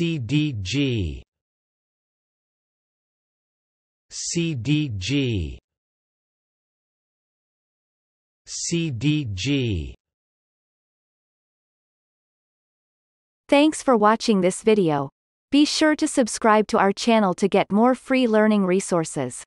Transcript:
CDG CDG CDG Thanks for watching this video. Be sure to subscribe to our channel to get more free learning resources.